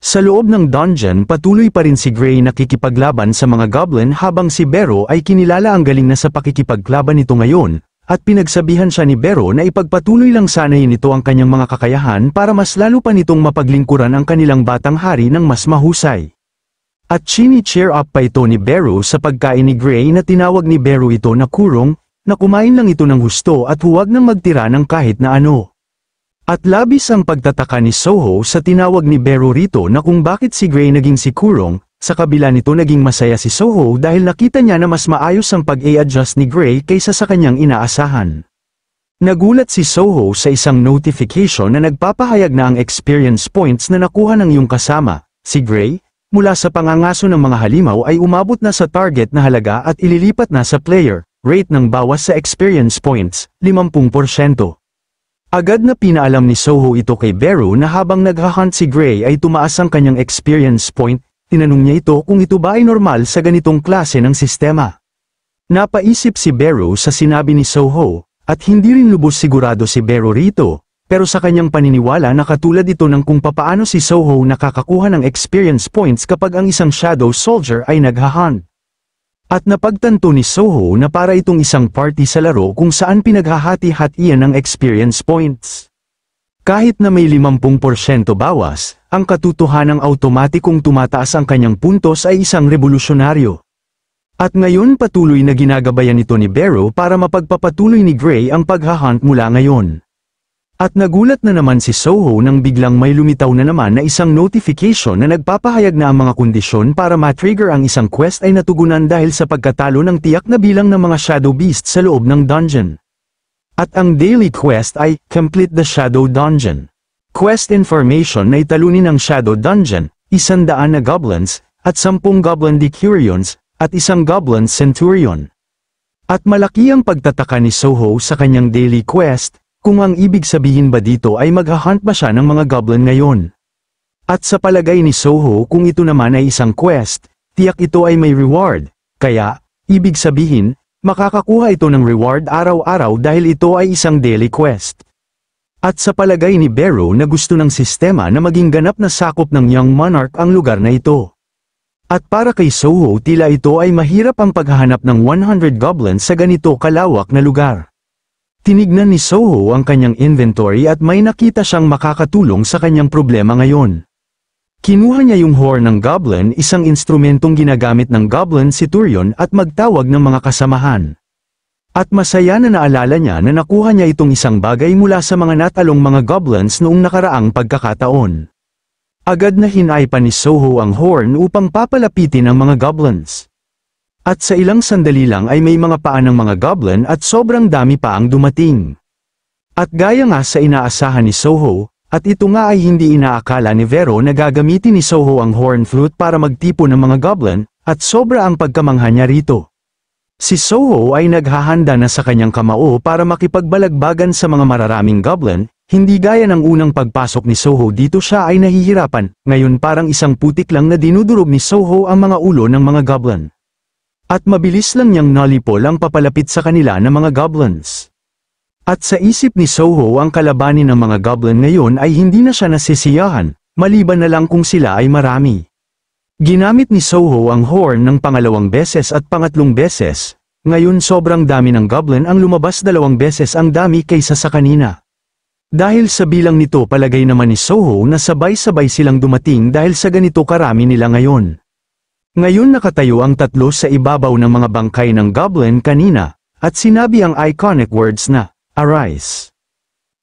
Sa loob ng dungeon patuloy pa rin si Gray nakikipaglaban sa mga goblin habang si Bero ay kinilala ang galing na sa pakikipaglaban nito ngayon, at pinagsabihan siya ni Bero na ipagpatuloy lang sana nito ang kanyang mga kakayahan para mas lalo pa nitong mapaglingkuran ang kanilang batang hari ng mas mahusay. At chini-cheer up pa ito ni Bero sa pagkain ni Gray na tinawag ni Bero ito na kurong, na kumain lang ito ng husto at huwag nang magtira ng kahit na ano. At labis ang pagtataka ni Soho sa tinawag ni Bero rito na kung bakit si Gray naging si Kurong, sa kabila nito naging masaya si Soho dahil nakita niya na mas maayos ang pag-i-adjust ni Gray kaysa sa kanyang inaasahan. Nagulat si Soho sa isang notification na nagpapahayag na ang experience points na nakuha ng iyong kasama, si Gray, mula sa pangangaso ng mga halimaw ay umabot na sa target na halaga at ililipat na sa player, rate ng bawas sa experience points, 50%. Agad na pinaalam ni Soho ito kay Beru na habang naghahunt si Gray ay tumaas ang kanyang experience point, tinanong niya ito kung ito ba ay normal sa ganitong klase ng sistema. Napaisip si Beru sa sinabi ni Soho, at hindi rin lubos sigurado si Beru rito, pero sa kanyang paniniwala na katulad ito ng kung papaano si Soho nakakakuha ng experience points kapag ang isang shadow soldier ay naghahunt. At napagtanto ni Soho na para itong isang party sa laro kung saan pinaghahati-hatian ang experience points. Kahit na may 50% bawas, ang katutuhanang automatikong tumataas ang kanyang puntos ay isang revolusyonaryo. At ngayon patuloy na ginagabayan ito ni Barrow para mapagpapatuloy ni Gray ang paghahunt mula ngayon. At nagulat na naman si Soho nang biglang may lumitaw na naman na isang notification na nagpapahayag na ang mga kondisyon para matrigger ang isang quest ay natugunan dahil sa pagkatalo ng tiyak na bilang ng mga Shadow Beast sa loob ng dungeon. At ang daily quest ay, Complete the Shadow Dungeon. Quest information na italunin ng Shadow Dungeon, isandaan na goblins, at sampung goblin decurions, at isang goblin centurion. At malaki ang pagtataka ni Soho sa kanyang daily quest, kung ang ibig sabihin ba dito ay maghahunt ba siya ng mga goblin ngayon? At sa palagay ni Soho kung ito naman ay isang quest, tiyak ito ay may reward, kaya, ibig sabihin, makakakuha ito ng reward araw-araw dahil ito ay isang daily quest. At sa palagay ni Barrow na gusto ng sistema na maging ganap na sakop ng Young Monarch ang lugar na ito. At para kay Soho tila ito ay mahirap ang paghahanap ng 100 goblins sa ganito kalawak na lugar. Tinignan ni Soho ang kanyang inventory at may nakita siyang makakatulong sa kanyang problema ngayon. Kinuha niya yung horn ng goblin isang instrumentong ginagamit ng goblin si Turion at magtawag ng mga kasamahan. At masaya na naalala niya na nakuha niya itong isang bagay mula sa mga natalong mga goblins noong nakaraang pagkakataon. Agad na hinay pa ni Soho ang horn upang papalapitin ang mga goblins. At sa ilang sandali lang ay may mga paan ng mga goblin at sobrang dami pa ang dumating. At gaya nga sa inaasahan ni Soho, at ito nga ay hindi inaakala ni Vero na gagamitin ni Soho ang horn flute para magtipo ng mga goblin, at sobra ang pagkamangha niya rito. Si Soho ay naghahanda na sa kanyang kamao para makipagbalagbagan sa mga mararaming goblin, hindi gaya ng unang pagpasok ni Soho dito siya ay nahihirapan, ngayon parang isang putik lang na dinudurog ni Soho ang mga ulo ng mga goblin. At mabilis lang niyang nalipol ang papalapit sa kanila ng mga goblins. At sa isip ni Soho ang kalabanin ng mga goblin ngayon ay hindi na siya nasisiyahan, maliban na lang kung sila ay marami. Ginamit ni Soho ang horn ng pangalawang beses at pangatlong beses, ngayon sobrang dami ng goblin ang lumabas dalawang beses ang dami kaysa sa kanina. Dahil sa bilang nito palagay naman ni Soho na sabay-sabay silang dumating dahil sa ganito karami nila ngayon. Ngayon nakatayo ang tatlo sa ibabaw ng mga bangkay ng goblin kanina, at sinabi ang iconic words na, Arise!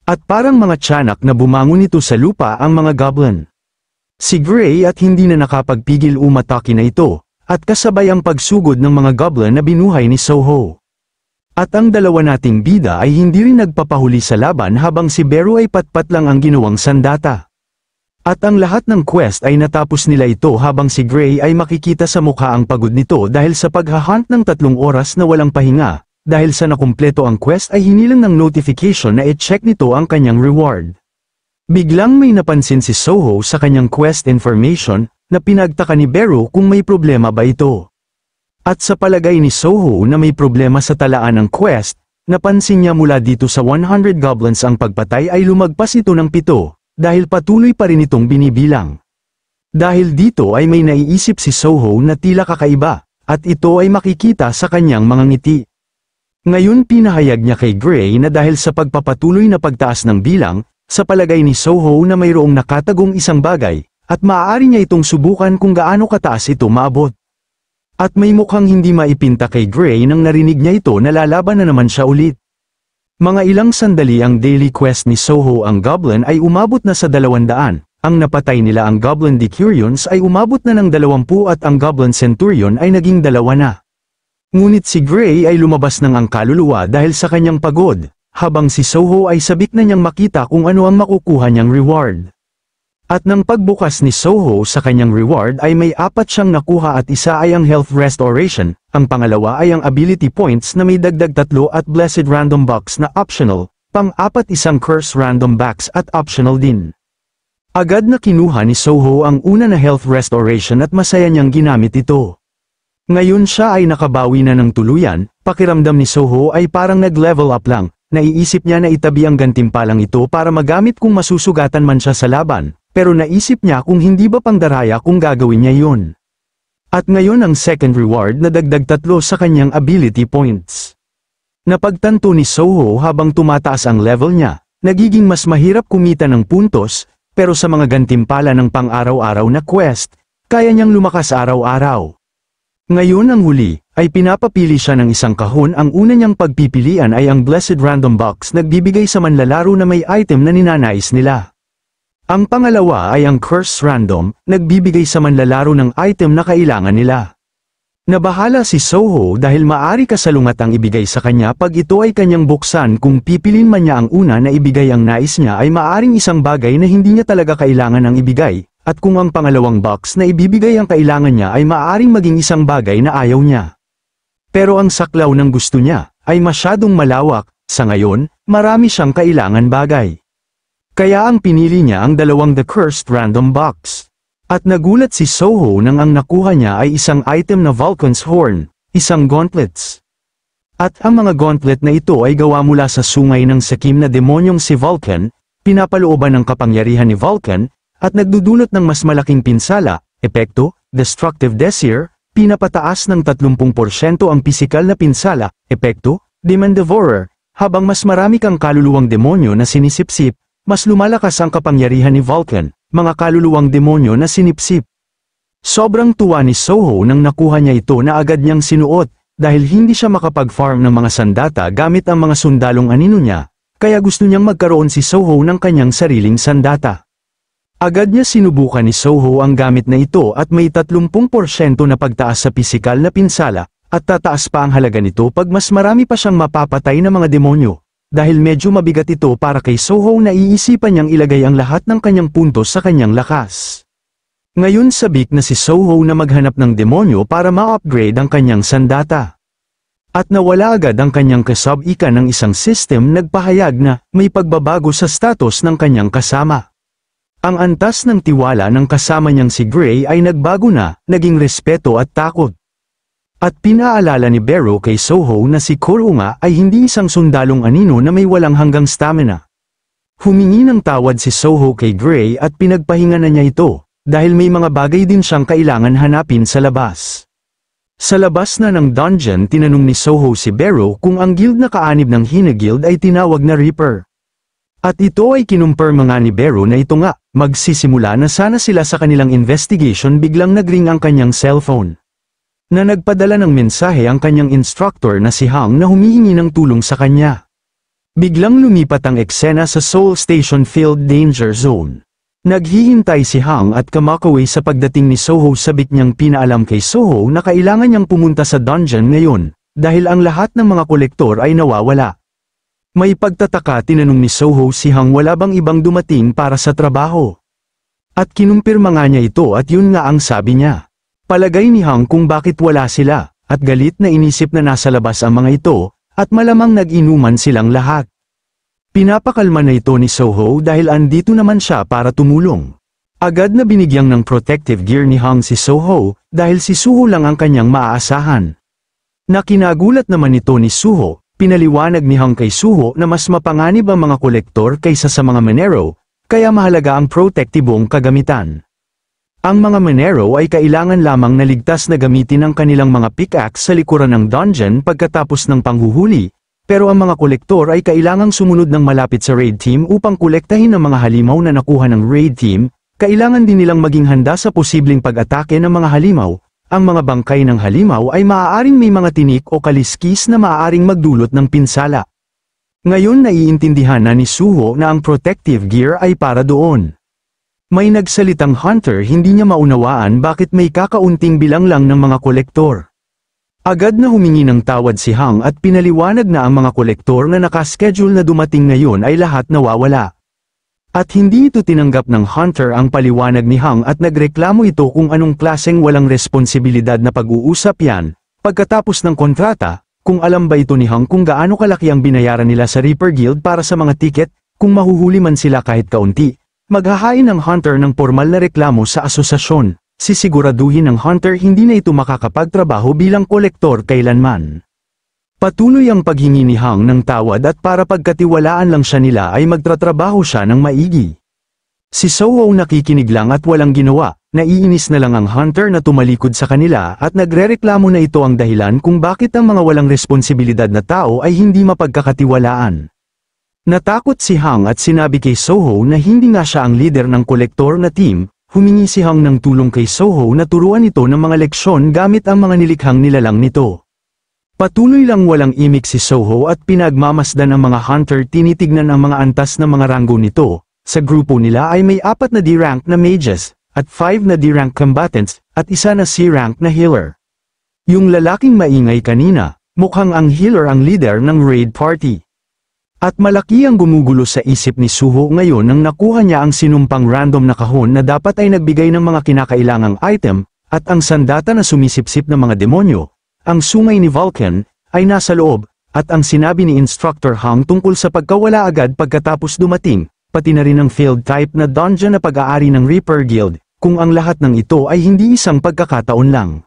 At parang mga tiyanak na bumangon nito sa lupa ang mga goblin. Si Gray at hindi na nakapagpigil umataki na ito, at kasabay ang pagsugod ng mga goblin na binuhay ni Soho. At ang dalawa nating bida ay hindi rin nagpapahuli sa laban habang si Bero ay patpat lang ang ginawang sandata. At ang lahat ng quest ay natapos nila ito habang si Gray ay makikita sa mukha ang pagod nito dahil sa paghahunt ng tatlong oras na walang pahinga, dahil sa nakumpleto ang quest ay hinilang ng notification na i-check nito ang kanyang reward. Biglang may napansin si Soho sa kanyang quest information na pinagtaka ni Bero kung may problema ba ito. At sa palagay ni Soho na may problema sa talaan ng quest, napansin niya mula dito sa 100 goblins ang pagpatay ay lumagpas ito ng pito, dahil patuloy pa rin itong binibilang. Dahil dito ay may naiisip si Soho na tila kakaiba, at ito ay makikita sa kanyang mga ngiti. Ngayon pinahayag niya kay Gray na dahil sa pagpapatuloy na pagtaas ng bilang, sa palagay ni Soho na mayroong nakatagong isang bagay, at maaari niya itong subukan kung gaano kataas ito maabot. At may mukhang hindi maipinta kay Gray nang narinig niya ito na lalaban na naman siya ulit. Mga ilang sandali ang daily quest ni Soho ang Goblin ay umabot na sa 200. Ang napatay nila ang Goblin Decurions ay umabot na ng 20 at ang Goblin Centurion ay naging dalawa na. Ngunit si Gray ay lumabas ng ang kaluluwa dahil sa kanyang pagod, habang si Soho ay sabik na niyang makita kung ano ang makukuha niyang reward. At nang pagbukas ni Soho sa kanyang reward ay may apat siyang nakuha at isa ay ang health restoration, ang pangalawa ay ang ability points na may dagdag tatlo at blessed random box na optional, pang-apat isang curse random box at optional din. Agad na kinuha ni Soho ang una na health restoration at masaya niyang ginamit ito. Ngayon siya ay nakabawi na ng tuluyan, pakiramdam ni Soho ay parang nag-level up lang, naiisip niya na itabi ang gantimpalang ito para magamit kung masusugatan man siya sa laban, pero naisip niya kung hindi ba pangdaraya kung gagawin niya yun. At ngayon ang second reward na dagdag tatlo sa kanyang ability points. Napagtanto ni Soho habang tumataas ang level niya, nagiging mas mahirap kumita ng puntos, pero sa mga gantimpala ng pang-araw-araw na quest, kaya niyang lumakas araw-araw. Ngayon ang huli, ay pinapapili siya ng isang kahon ang una niyang pagpipilian ay ang Blessed Random Box nagbibigay sa manlalaro na may item na ninanais nila. Ang pangalawa ay ang Curse Random, nagbibigay sa manlalaro ng item na kailangan nila. Nabahala si Soho dahil maari kasalungat ang ibigay sa kanya pag ito ay kanyang buksan kung pipilin man niya ang una na ibigay ang nais niya ay maaring isang bagay na hindi niya talaga kailangan ang ibigay, at kung ang pangalawang box na ibibigay ang kailangan niya ay maaring maging isang bagay na ayaw niya. Pero ang saklaw ng gusto niya ay masyadong malawak, sa ngayon, marami siyang kailangan bagay. Kaya ang pinili niya ang dalawang The Cursed Random Box. At nagulat si Soho nang ang nakuha niya ay isang item na Vulcan's Horn, isang gauntlets. At ang mga gauntlet na ito ay gawa mula sa sungay ng sakim na demonyong si Vulcan, pinapalooban ng kapangyarihan ni Vulcan, at nagdudulot ng mas malaking pinsala, epekto, destructive desire, pinapataas ng 30% ang pisikal na pinsala, epekto, demon devourer, habang mas marami kang kaluluwang demonyo na sinisipsip, mas lumalakas ang kapangyarihan ni Vulcan, mga kaluluwang demonyo na sinipsip. Sobrang tuwa ni Soho nang nakuha niya ito na agad niyang sinuot, dahil hindi siya makapag-farm ng mga sandata gamit ang mga sundalong anino niya, kaya gusto niyang magkaroon si Soho ng kanyang sariling sandata. Agad niya sinubukan ni Soho ang gamit na ito at may 30% na pagtaas sa pisikal na pinsala, at tataas pa ang halaga nito pag mas marami pa siyang mapapatay na mga demonyo. Dahil medyo mabigat ito para kay Soho na iisipan niyang ilagay ang lahat ng kanyang punto sa kanyang lakas. Ngayon sabik na si Soho na maghanap ng demonyo para ma-upgrade ang kanyang sandata. At nawala agad ang kanyang kasabika ng isang system nagpahayag na may pagbabago sa status ng kanyang kasama. Ang antas ng tiwala ng kasama niyang si Gray ay nagbago na, naging respeto at takot. At pinaalala ni Barrow kay Soho na si Koro ay hindi isang sundalong anino na may walang hanggang stamina. Humingi ng tawad si Soho kay Gray at pinagpahinga na niya ito, dahil may mga bagay din siyang kailangan hanapin sa labas. Sa labas na ng dungeon tinanong ni Soho si Barrow kung ang guild na kaanib ng Hina Guild ay tinawag na Reaper. At ito ay kinumpirma nga ni Barrow na ito nga, magsisimula na sana sila sa kanilang investigation biglang nagring ang kanyang cellphone na nagpadala ng mensahe ang kanyang instructor na si Hang na humihingi ng tulong sa kanya. Biglang lumipat ang eksena sa Seoul Station Field Danger Zone. Naghihintay si Hang at Kamakaway sa pagdating ni Soho sabit niyang pinaalam kay Soho na kailangan niyang pumunta sa dungeon ngayon, dahil ang lahat ng mga kolektor ay nawawala. May pagtataka tinanong ni Soho si Hang wala bang ibang dumating para sa trabaho. At kinumpirma nga niya ito at yun nga ang sabi niya. Palagay ni Hang kung bakit wala sila, at galit na inisip na nasa labas ang mga ito, at malamang nag-inuman silang lahat. Pinapakalma na ito ni Soho dahil andito naman siya para tumulong. Agad na binigyang ng protective gear ni Hang si Soho dahil si Suho lang ang kanyang maaasahan. Nakinagulat naman ito ni Suho, pinaliwanag ni Hang kay Suho na mas mapanganib ang mga kolektor kaysa sa mga Monero, kaya mahalaga ang protektibong kagamitan. Ang mga manero ay kailangan lamang naligtas na gamitin ang kanilang mga pickaxe sa likuran ng dungeon pagkatapos ng panghuhuli, pero ang mga kolektor ay kailangang sumunod ng malapit sa raid team upang kolektahin ang mga halimaw na nakuha ng raid team, kailangan din nilang maging handa sa posibleng pag-atake ng mga halimaw. Ang mga bangkay ng halimaw ay maaaring may mga tinik o kaliskis na maaaring magdulot ng pinsala. Ngayon naiintindihan na ni Suho na ang protective gear ay para doon. May nagsalitang hunter hindi niya maunawaan bakit may kakaunting bilang lang ng mga kolektor. Agad na humingi ng tawad si Hang at pinaliwanag na ang mga kolektor na nakaschedule na dumating ngayon ay lahat nawawala. At hindi ito tinanggap ng hunter ang paliwanag ni Hang at nagreklamo ito kung anong klaseng walang responsibilidad na pag-uusap yan, pagkatapos ng kontrata, kung alam ba ito ni Hang kung gaano kalaki ang binayaran nila sa Reaper Guild para sa mga tiket, kung mahuhuli man sila kahit kaunti, Maghahain ng hunter ng formal na reklamo sa asosasyon. Sisiguraduhin ng hunter hindi na ito makakapagtrabaho bilang kolektor kailanman. Patuloy ang paghingi ni Hang ng tawad at para pagkatiwalaan lang siya nila ay magtratrabaho siya ng maigi. Si Sowow nakikinig lang at walang ginawa, naiinis na lang ang hunter na tumalikod sa kanila at nagrereklamo na ito ang dahilan kung bakit ang mga walang responsibilidad na tao ay hindi mapagkakatiwalaan. Natakot si Hang at sinabi kay Soho na hindi nga siya ang leader ng kolektor na team, humingi si Hang ng tulong kay Soho na turuan ito ng mga leksyon gamit ang mga nilikhang nilalang nito. Patuloy lang walang imik si Soho at pinagmamasdan ng mga hunter tinitignan ang mga antas ng mga ranggo nito, sa grupo nila ay may apat na D-rank na mages, at 5 na D-rank combatants, at isa na C-rank na healer. Yung lalaking maingay kanina, mukhang ang healer ang leader ng raid party. At malaki ang gumugulo sa isip ni Suho ngayon nang nakuha niya ang sinumpang random na kahon na dapat ay nagbigay ng mga kinakailangang item, at ang sandata na sumisipsip ng mga demonyo, ang sungay ni Vulcan, ay nasa loob, at ang sinabi ni Instructor Hang tungkol sa pagkawala agad pagkatapos dumating, pati na rin ang field type na dungeon na pag-aari ng Reaper Guild, kung ang lahat ng ito ay hindi isang pagkakataon lang.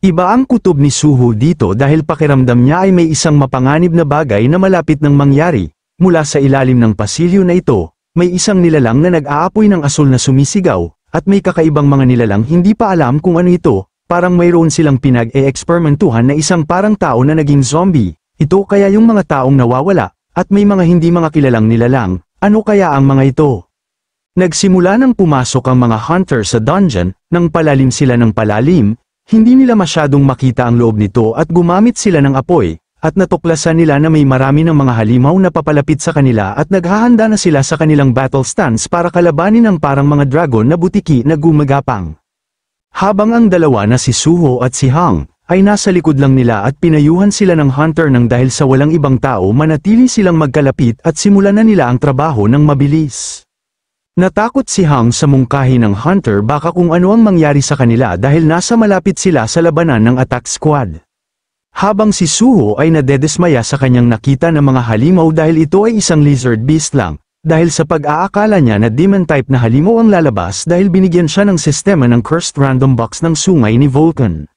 Iba ang kutob ni Suho dito dahil pakiramdam niya ay may isang mapanganib na bagay na malapit ng mangyari. Mula sa ilalim ng pasilyo na ito, may isang nilalang na nag-aapoy ng asul na sumisigaw, at may kakaibang mga nilalang hindi pa alam kung ano ito, parang mayroon silang pinag-e-experimentuhan na isang parang tao na naging zombie. Ito kaya yung mga taong nawawala, at may mga hindi mga kilalang nilalang, ano kaya ang mga ito? Nagsimula nang pumasok ang mga hunter sa dungeon, nang palalim sila ng palalim, hindi nila masyadong makita ang loob nito at gumamit sila ng apoy, at natuklasan nila na may marami ng mga halimaw na papalapit sa kanila at naghahanda na sila sa kanilang battle stance para kalabanin ang parang mga dragon na butiki na gumagapang. Habang ang dalawa na si Suho at si Hang, ay nasa likod lang nila at pinayuhan sila ng hunter nang dahil sa walang ibang tao manatili silang magkalapit at simulan na nila ang trabaho ng mabilis. Natakot si Hang sa mungkahi ng Hunter baka kung ano ang mangyari sa kanila dahil nasa malapit sila sa labanan ng attack squad. Habang si Suho ay nadedesmaya sa kanyang nakita ng mga halimaw dahil ito ay isang lizard beast lang, dahil sa pag-aakala niya na demon type na halimaw ang lalabas dahil binigyan siya ng sistema ng cursed random box ng sungay ni Vulcan.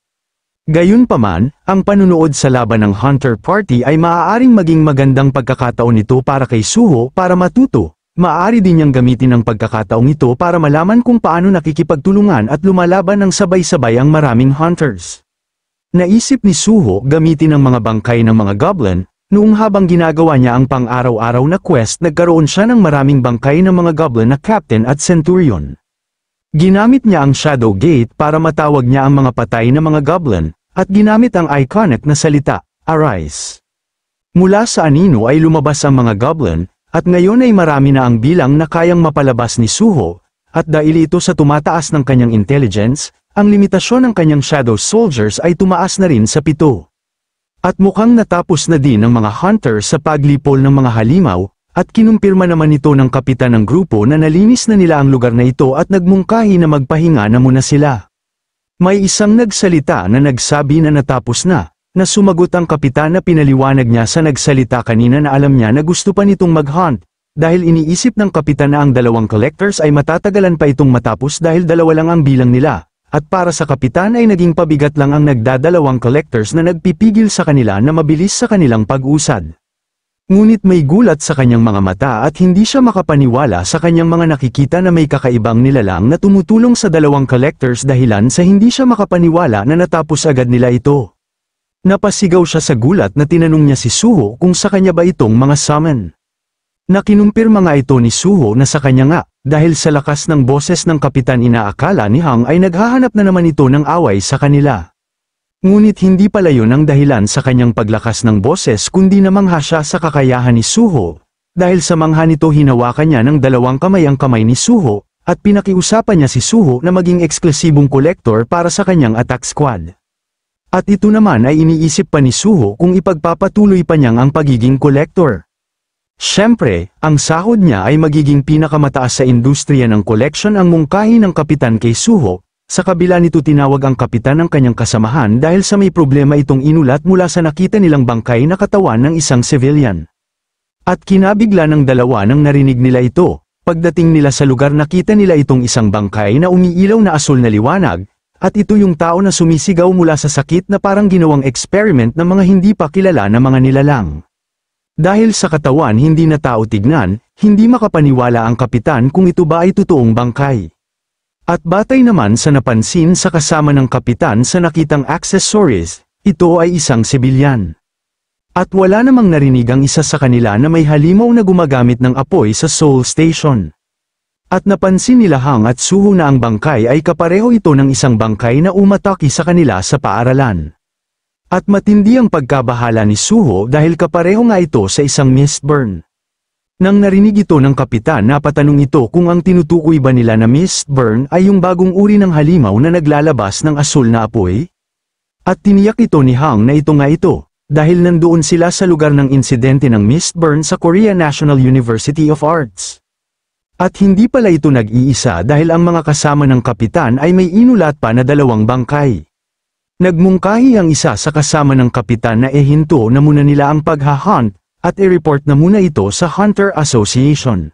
Gayunpaman, ang panunood sa laban ng Hunter Party ay maaaring maging magandang pagkakataon nito para kay Suho para matuto, Maari din niyang gamitin ang pagkakataong ito para malaman kung paano nakikipagtulungan at lumalaban ng sabay-sabay ang maraming hunters. Naisip ni Suho gamitin ang mga bangkay ng mga goblin, noong habang ginagawa niya ang pang-araw-araw na quest nagkaroon siya ng maraming bangkay ng mga goblin na captain at centurion. Ginamit niya ang Shadow Gate para matawag niya ang mga patay na mga goblin, at ginamit ang iconic na salita, Arise. Mula sa anino ay lumabas ang mga goblin, at ngayon ay marami na ang bilang na kayang mapalabas ni Suho, at dahil ito sa tumataas ng kanyang intelligence, ang limitasyon ng kanyang Shadow Soldiers ay tumaas na rin sa pito. At mukhang natapos na din ng mga hunter sa paglipol ng mga halimaw, at kinumpirma naman ito ng kapitan ng grupo na nalinis na nila ang lugar na ito at nagmungkahi na magpahinga na muna sila. May isang nagsalita na nagsabi na natapos na, na sumagot ang kapitan na pinaliwanag niya sa nagsalita kanina na alam niya na gusto pa nitong mag-hunt, dahil iniisip ng kapitan na ang dalawang collectors ay matatagalan pa itong matapos dahil dalawa lang ang bilang nila, at para sa kapitan ay naging pabigat lang ang nagdadalawang collectors na nagpipigil sa kanila na mabilis sa kanilang pag-usad. Ngunit may gulat sa kanyang mga mata at hindi siya makapaniwala sa kanyang mga nakikita na may kakaibang nilalang na tumutulong sa dalawang collectors dahilan sa hindi siya makapaniwala na natapos agad nila ito. Napasigaw siya sa gulat na tinanong niya si Suho kung sa kanya ba itong mga summon. Nakinumpir mga ito ni Suho na sa kanya nga, dahil sa lakas ng boses ng kapitan inaakala ni Hang ay naghahanap na naman ito ng away sa kanila. Ngunit hindi pala yun ang dahilan sa kanyang paglakas ng boses kundi namangha siya sa kakayahan ni Suho. Dahil sa mangha nito hinawakan niya ng dalawang kamay ang kamay ni Suho, at pinakiusapan niya si Suho na maging eksklusibong kolektor para sa kanyang attack squad. At ito naman ay iniisip pa ni Suho kung ipagpapatuloy pa niyang ang pagiging kolektor. Siyempre, ang sahod niya ay magiging pinakamataas sa industriya ng collection ang mungkahi ng kapitan kay Suho, sa kabila nito tinawag ang kapitan ng kanyang kasamahan dahil sa may problema itong inulat mula sa nakita nilang bangkay na katawan ng isang civilian. At kinabigla ng dalawa nang narinig nila ito, pagdating nila sa lugar nakita nila itong isang bangkay na umiilaw na asul na liwanag, at ito yung tao na sumisigaw mula sa sakit na parang ginawang experiment ng mga hindi pa kilala na mga nilalang. Dahil sa katawan hindi na tao tignan, hindi makapaniwala ang kapitan kung ito ba ay totoong bangkay. At batay naman sa napansin sa kasama ng kapitan sa nakitang accessories, ito ay isang sibilyan. At wala namang narinig ang isa sa kanila na may halimaw na gumagamit ng apoy sa Soul Station at napansin nila Hang at Suho na ang bangkay ay kapareho ito ng isang bangkay na umataki sa kanila sa paaralan. At matindi ang pagkabahala ni Suho dahil kapareho nga ito sa isang mist burn. Nang narinig ito ng kapitan napatanong ito kung ang tinutukoy ba nila na mist burn ay yung bagong uri ng halimaw na naglalabas ng asul na apoy? At tiniyak ito ni Hang na ito nga ito, dahil nandoon sila sa lugar ng insidente ng mist burn sa Korea National University of Arts. At hindi pala ito nag-iisa dahil ang mga kasama ng kapitan ay may inulat pa na dalawang bangkay. Nagmungkahi ang isa sa kasama ng kapitan na ehinto na muna nila ang pagha-hunt at i-report na muna ito sa Hunter Association.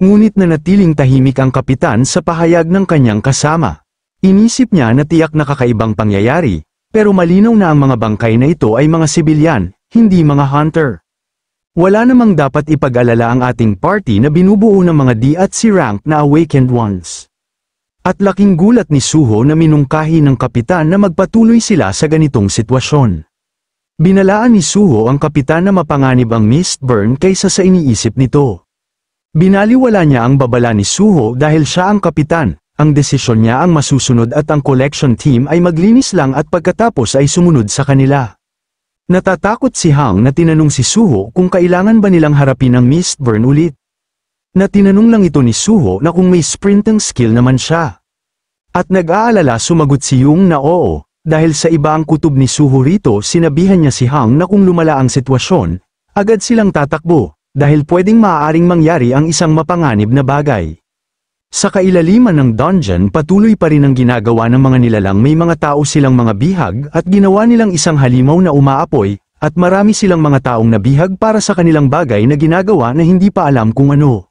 Ngunit na natiling tahimik ang kapitan sa pahayag ng kanyang kasama. Inisip niya na tiyak na kakaibang pangyayari, pero malinaw na ang mga bangkay na ito ay mga sibilyan, hindi mga hunter. Wala namang dapat ipag-alala ang ating party na binubuo ng mga D at C rank na Awakened Ones. At laking gulat ni Suho na minungkahi ng kapitan na magpatuloy sila sa ganitong sitwasyon. Binalaan ni Suho ang kapitan na mapanganib ang Mistburn kaysa sa iniisip nito. Binaliwala niya ang babala ni Suho dahil siya ang kapitan, ang desisyon niya ang masusunod at ang collection team ay maglinis lang at pagkatapos ay sumunod sa kanila. Natatakot si Hang na tinanong si Suho kung kailangan ba nilang harapin ang Mistborn ulit. Na tinanong lang ito ni Suho na kung may sprinting skill naman siya. At nag-aalala sumagot si Yung na oo, dahil sa iba ang kutob ni Suho rito sinabihan niya si Hang na kung lumala ang sitwasyon, agad silang tatakbo, dahil pwedeng maaaring mangyari ang isang mapanganib na bagay. Sa kailaliman ng dungeon patuloy pa rin ang ginagawa ng mga nilalang may mga tao silang mga bihag at ginawa nilang isang halimaw na umaapoy, at marami silang mga taong nabihag para sa kanilang bagay na ginagawa na hindi pa alam kung ano.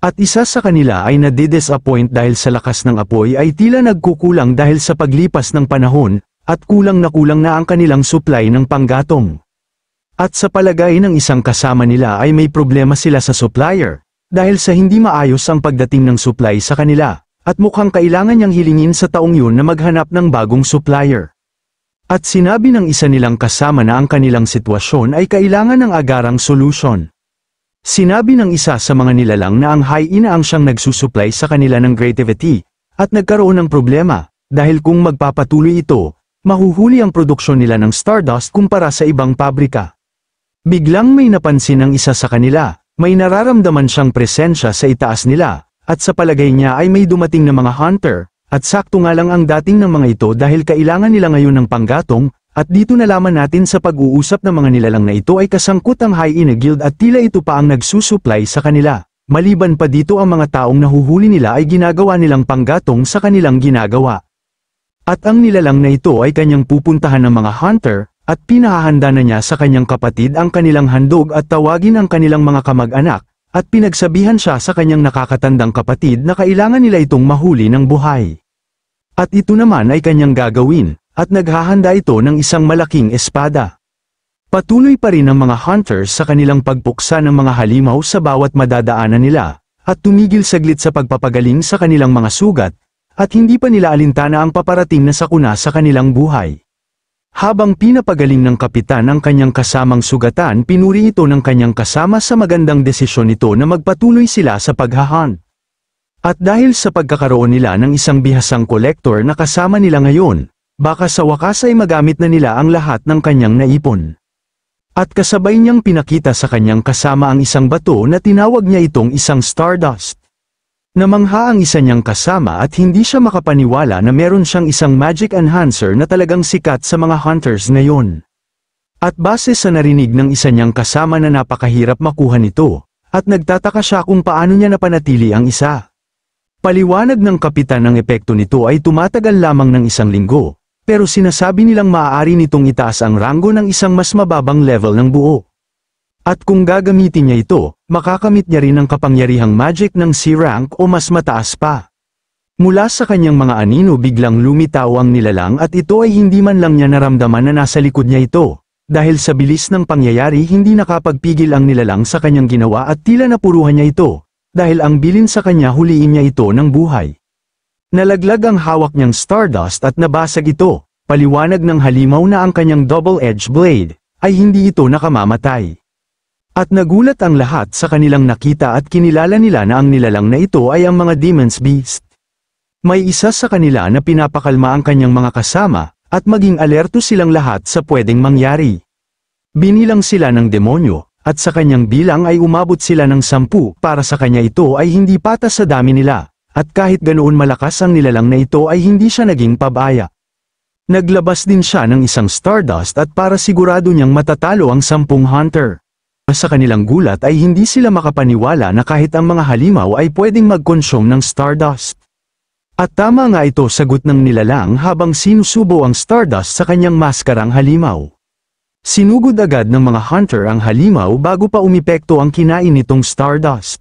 At isa sa kanila ay nadidisappoint dahil sa lakas ng apoy ay tila nagkukulang dahil sa paglipas ng panahon, at kulang na kulang na ang kanilang supply ng panggatong. At sa palagay ng isang kasama nila ay may problema sila sa supplier, dahil sa hindi maayos ang pagdating ng supply sa kanila, at mukhang kailangan niyang hilingin sa taong yun na maghanap ng bagong supplier. At sinabi ng isa nilang kasama na ang kanilang sitwasyon ay kailangan ng agarang solusyon. Sinabi ng isa sa mga nilalang na ang high-in ang siyang nagsusupply sa kanila ng creativity, at nagkaroon ng problema, dahil kung magpapatuloy ito, mahuhuli ang produksyon nila ng Stardust kumpara sa ibang pabrika. Biglang may napansin ng isa sa kanila, may nararamdaman siyang presensya sa itaas nila, at sa palagay niya ay may dumating na mga hunter, at sakto nga lang ang dating ng mga ito dahil kailangan nila ngayon ng panggatong, at dito nalaman natin sa pag-uusap ng mga nilalang na ito ay kasangkot ang High Ina Guild at tila ito pa ang nagsusupply sa kanila. Maliban pa dito ang mga taong nahuhuli nila ay ginagawa nilang panggatong sa kanilang ginagawa. At ang nilalang na ito ay kanyang pupuntahan ng mga hunter, at pinahahanda na niya sa kanyang kapatid ang kanilang handog at tawagin ang kanilang mga kamag-anak, at pinagsabihan siya sa kanyang nakakatandang kapatid na kailangan nila itong mahuli ng buhay. At ito naman ay kanyang gagawin, at naghahanda ito ng isang malaking espada. Patuloy pa rin ang mga hunters sa kanilang pagpuksa ng mga halimaw sa bawat madadaanan nila, at tumigil saglit sa pagpapagaling sa kanilang mga sugat, at hindi pa nila alintana ang paparating na sakuna sa kanilang buhay. Habang pinapagaling ng kapitan ang kanyang kasamang sugatan pinuri ito ng kanyang kasama sa magandang desisyon nito na magpatuloy sila sa paghahunt. At dahil sa pagkakaroon nila ng isang bihasang kolektor na kasama nila ngayon, baka sa wakas ay magamit na nila ang lahat ng kanyang naipon. At kasabay niyang pinakita sa kanyang kasama ang isang bato na tinawag niya itong isang stardust. Namangha ang isa niyang kasama at hindi siya makapaniwala na meron siyang isang magic enhancer na talagang sikat sa mga hunters ngayon. At base sa narinig ng isa niyang kasama na napakahirap makuha nito, at nagtataka siya kung paano niya napanatili ang isa. Paliwanag ng kapitan ng epekto nito ay tumatagal lamang ng isang linggo, pero sinasabi nilang maaari nitong itaas ang ranggo ng isang mas mababang level ng buo. At kung gagamitin niya ito, makakamit niya rin ang kapangyarihang magic ng C-rank o mas mataas pa. Mula sa kanyang mga anino biglang lumitaw ang nilalang at ito ay hindi man lang niya naramdaman na nasa likod niya ito. Dahil sa bilis ng pangyayari hindi nakapagpigil ang nilalang sa kanyang ginawa at tila napuruhan niya ito, dahil ang bilin sa kanya huliin niya ito ng buhay. Nalaglag ang hawak niyang Stardust at nabasag ito, paliwanag ng halimaw na ang kanyang double Edge blade, ay hindi ito nakamamatay. At nagulat ang lahat sa kanilang nakita at kinilala nila na ang nilalang na ito ay ang mga Demon's Beast. May isa sa kanila na pinapakalma ang kanyang mga kasama, at maging alerto silang lahat sa pwedeng mangyari. Binilang sila ng demonyo, at sa kanyang bilang ay umabot sila ng sampu, para sa kanya ito ay hindi patas sa dami nila, at kahit ganoon malakas ang nilalang na ito ay hindi siya naging pabaya. Naglabas din siya ng isang Stardust at para sigurado niyang matatalo ang sampung hunter. Sa kanilang gulat ay hindi sila makapaniwala na kahit ang mga halimaw ay pwedeng mag-consume ng stardust. At tama nga ito sagot ng nilalang habang sinusubo ang Stardust sa kanyang maskarang halimaw. Sinugod agad ng mga hunter ang halimaw bago pa umipekto ang kinain nitong Stardust.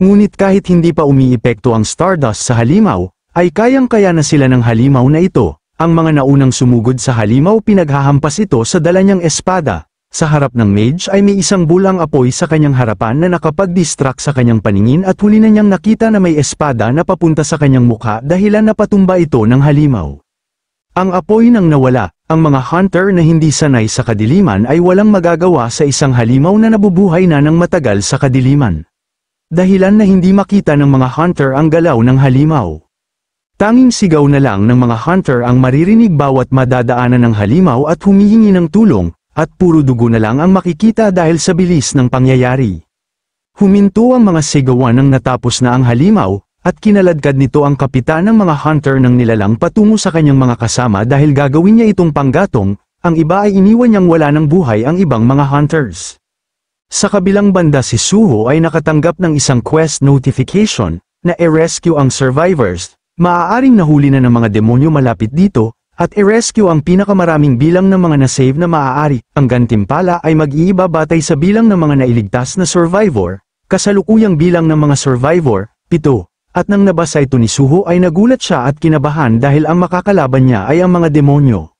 Ngunit kahit hindi pa umiipekto ang Stardust sa halimaw, ay kayang-kaya na sila ng halimaw na ito. Ang mga naunang sumugod sa halimaw pinaghahampas ito sa dala niyang espada, sa harap ng mage ay may isang bulang apoy sa kanyang harapan na nakapag-distract sa kanyang paningin at huli na niyang nakita na may espada na papunta sa kanyang mukha dahilan napatumba ito ng halimaw. Ang apoy nang nawala, ang mga hunter na hindi sanay sa kadiliman ay walang magagawa sa isang halimaw na nabubuhay na ng matagal sa kadiliman. Dahilan na hindi makita ng mga hunter ang galaw ng halimaw. Tanging sigaw na lang ng mga hunter ang maririnig bawat madadaanan ng halimaw at humihingi ng tulong, at puro dugo na lang ang makikita dahil sa bilis ng pangyayari. Huminto ang mga sigawan nang natapos na ang halimaw, at kinaladkad nito ang kapitan ng mga hunter ng nilalang patungo sa kanyang mga kasama dahil gagawin niya itong panggatong, ang iba ay iniwan niyang wala ng buhay ang ibang mga hunters. Sa kabilang banda si Suho ay nakatanggap ng isang quest notification na e-rescue ang survivors, maaaring nahuli na ng mga demonyo malapit dito, at i-rescue ang pinakamaraming bilang ng mga nasave na maaari. Ang gantimpala ay mag-iiba batay sa bilang ng mga nailigtas na survivor, kasalukuyang bilang ng mga survivor, pito. At nang nabasa ito ni Suho ay nagulat siya at kinabahan dahil ang makakalaban niya ay ang mga demonyo.